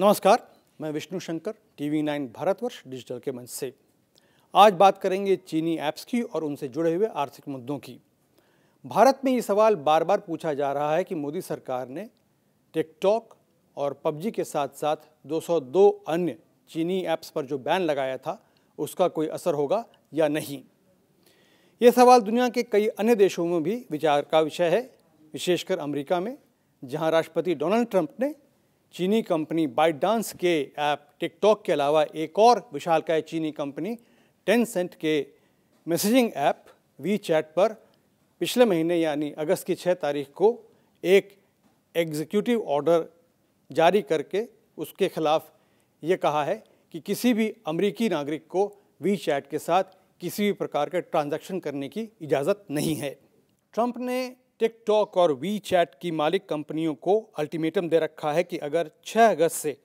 नमस्कार मैं Vishnu Shankar TV nine Bharatvarsh digital के मंच से आज बात करेंगे चीनी ऐप्स की और उनसे जुड़े हुए आर्थिक मुद्दों की भारत में ये सवाल बार बार पूछा जा रहा है कि मोदी सरकार ने टिकटॉक और पबजी के साथ साथ 202 अन्य चीनी ऐप्स पर जो बैन लगाया था उसका कोई असर होगा या नहीं ये सवाल दुनिया के कई अन्य देशों में भी विचार का विषय है विशेषकर अमेरिका में जहां राष्ट्रपति डोनाल्ड ट्रंप ने चीनी कंपनी डांस के ऐप टिकटॉक के अलावा एक और विशालकाय चीनी कंपनी टेन सेंट के मैसेजिंग ऐप वी चैट पर पिछले महीने यानी अगस्त की छः तारीख को एक एग्जीक्यूटिव ऑर्डर जारी करके उसके खिलाफ ये कहा है कि किसी भी अमेरिकी नागरिक को वी चैट के साथ किसी भी प्रकार के ट्रांजैक्शन करने की इजाज़त नहीं है ट्रंप ने टिकटॉक और वी चैट की मालिक कंपनियों को अल्टीमेटम दे रखा है कि अगर 6 अगस्त से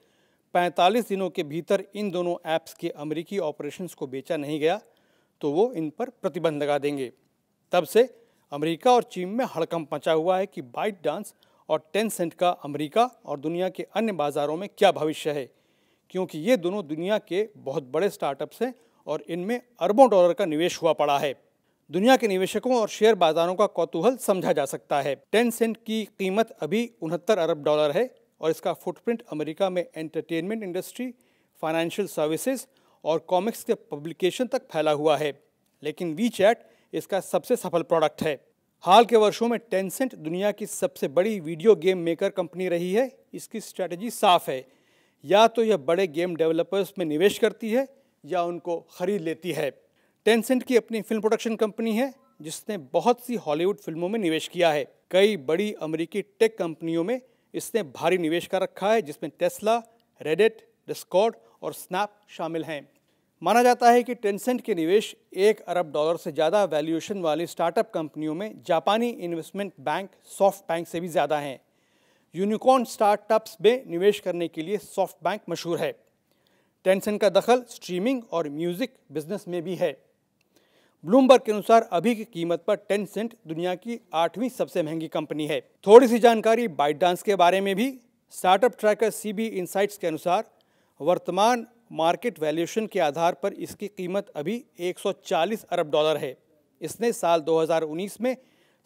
45 दिनों के भीतर इन दोनों ऐप्स के अमेरिकी ऑपरेशंस को बेचा नहीं गया तो वो इन पर प्रतिबंध लगा देंगे तब से अमेरिका और चीन में हड़कंप मचा हुआ है कि बाइट डांस और टेन सेंट का अमेरिका और दुनिया के अन्य बाज़ारों में क्या भविष्य है क्योंकि ये दोनों दुनिया के बहुत बड़े स्टार्टअप्स हैं और इनमें अरबों डॉलर का निवेश हुआ पड़ा है दुनिया के निवेशकों और शेयर बाजारों का कौतूहल समझा जा सकता है टेन सेंट की कीमत अभी उनहत्तर अरब डॉलर है और इसका फुटप्रिंट अमेरिका में एंटरटेनमेंट इंडस्ट्री फाइनेंशियल सर्विसेज और कॉमिक्स के पब्लिकेशन तक फैला हुआ है लेकिन वी चैट इसका सबसे सफल प्रोडक्ट है हाल के वर्षों में टेंसेंट दुनिया की सबसे बड़ी वीडियो गेम मेकर कंपनी रही है इसकी स्ट्रैटेजी साफ है या तो यह बड़े गेम डेवलपर्स में निवेश करती है या उनको खरीद लेती है टेंसेंट की अपनी फिल्म प्रोडक्शन कंपनी है जिसने बहुत सी हॉलीवुड फिल्मों में निवेश किया है कई बड़ी अमेरिकी टेक कंपनियों में इसने भारी निवेश कर रखा है जिसमें टेस्ला रेडिट डिस्कॉड और स्नैप शामिल हैं माना जाता है कि टेंसेंट के निवेश एक अरब डॉलर से ज़्यादा वैल्यूएशन वाली स्टार्टअप कंपनियों में जापानी इन्वेस्टमेंट बैंक सॉफ्ट बैंक से भी ज़्यादा हैं यूनिकॉर्न स्टार्टअप्स में निवेश करने के लिए सॉफ्ट बैंक मशहूर है टेंसेंट का दखल स्ट्रीमिंग और म्यूज़िक बिजनेस में भी है ब्लूमबर्ग के अनुसार अभी की कीमत पर टेन सेंट दुनिया की आठवीं सबसे महंगी कंपनी है थोड़ी सी जानकारी बाइट डांस के बारे में भी startup tracker C B insights के अनुसार वर्तमान मार्केट वैल्यूएशन के आधार पर इसकी कीमत अभी 140 अरब डॉलर है इसने साल 2019 में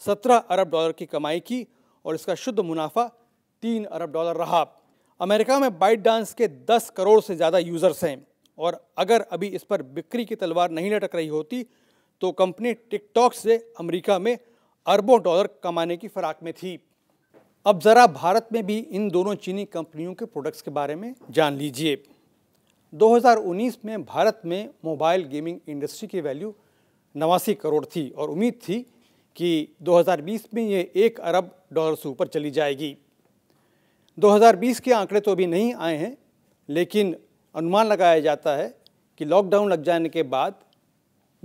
17 अरब डॉलर की कमाई की और इसका शुद्ध मुनाफा 3 अरब डॉलर रहा अमेरिका में बाइट डांस के 10 करोड़ से ज़्यादा यूज़र्स हैं और अगर अभी इस पर बिक्री की तलवार नहीं लटक रही होती तो कंपनी टिकटॉक से अमेरिका में अरबों डॉलर कमाने की फराक में थी अब ज़रा भारत में भी इन दोनों चीनी कंपनियों के प्रोडक्ट्स के बारे में जान लीजिए 2019 में भारत में मोबाइल गेमिंग इंडस्ट्री की वैल्यू नवासी करोड़ थी और उम्मीद थी कि 2020 में ये एक अरब डॉलर से ऊपर चली जाएगी 2020 के आंकड़े तो अभी नहीं आए हैं लेकिन अनुमान लगाया जाता है कि लॉकडाउन लग जाने के बाद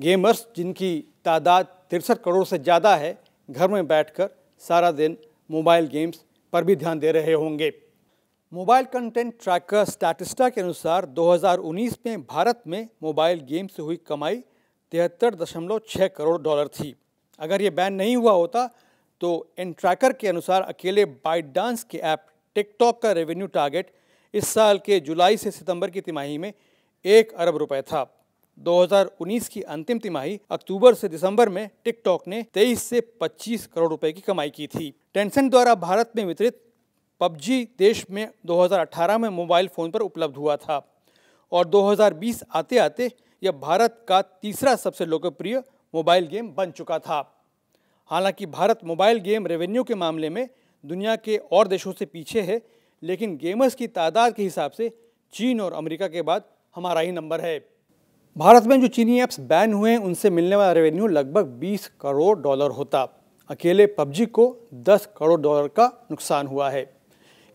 गेमर्स जिनकी तादाद तिरसठ करोड़ से ज़्यादा है घर में बैठकर सारा दिन मोबाइल गेम्स पर भी ध्यान दे रहे होंगे मोबाइल कंटेंट ट्रैकर स्टैटिस्टा के अनुसार 2019 में भारत में मोबाइल गेम्स से हुई कमाई तिहत्तर दशमलव छः करोड़ डॉलर थी अगर ये बैन नहीं हुआ होता तो इन ट्रैकर के अनुसार अकेले बाइट डांस के ऐप टिकटॉक का रेवेन्यू टारगेट इस साल के जुलाई से सितंबर की तिमाही में एक अरब रुपए था 2019 की अंतिम तिमाही अक्टूबर से दिसंबर में टिकटॉक ने 23 से 25 करोड़ रुपए की कमाई की थी टेंसेंट द्वारा भारत में वितरित पबजी देश में 2018 में मोबाइल फ़ोन पर उपलब्ध हुआ था और 2020 आते आते यह भारत का तीसरा सबसे लोकप्रिय मोबाइल गेम बन चुका था हालांकि भारत मोबाइल गेम रेवेन्यू के मामले में दुनिया के और देशों से पीछे है लेकिन गेमर्स की तादाद के हिसाब से चीन और अमेरिका के बाद हमारा ही नंबर है भारत में जो चीनी ऐप्स बैन हुए हैं उनसे मिलने वाला रेवेन्यू लगभग 20 करोड़ डॉलर होता अकेले पबजी को 10 करोड़ डॉलर का नुकसान हुआ है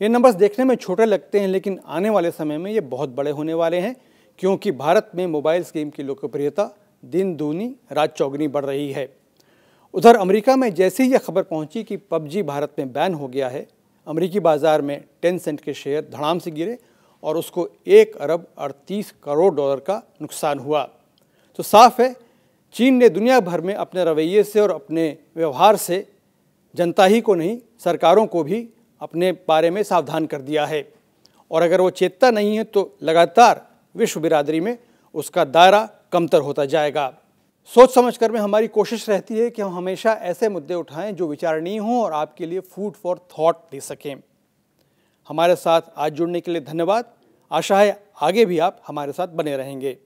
ये नंबर्स देखने में छोटे लगते हैं लेकिन आने वाले समय में ये बहुत बड़े होने वाले हैं क्योंकि भारत में मोबाइल्स गेम की लोकप्रियता दिन दूनी रात चौगनी बढ़ रही है उधर अमरीका में जैसे ही यह खबर पहुँची कि पबजी भारत में बैन हो गया है अमरीकी बाजार में टेन सेंट के शेयर धड़ाम से गिरे और उसको एक अरब अड़तीस करोड़ डॉलर का नुकसान हुआ तो साफ है चीन ने दुनिया भर में अपने रवैये से और अपने व्यवहार से जनता ही को नहीं सरकारों को भी अपने बारे में सावधान कर दिया है और अगर वो चेतता नहीं है तो लगातार विश्व बिरादरी में उसका दायरा कमतर होता जाएगा सोच समझ कर में हमारी कोशिश रहती है कि हम हमेशा ऐसे मुद्दे उठाएं जो विचारणीय हों और आपके लिए फूड फॉर थॉट दे सकें हमारे साथ आज जुड़ने के लिए धन्यवाद आशा है आगे भी आप हमारे साथ बने रहेंगे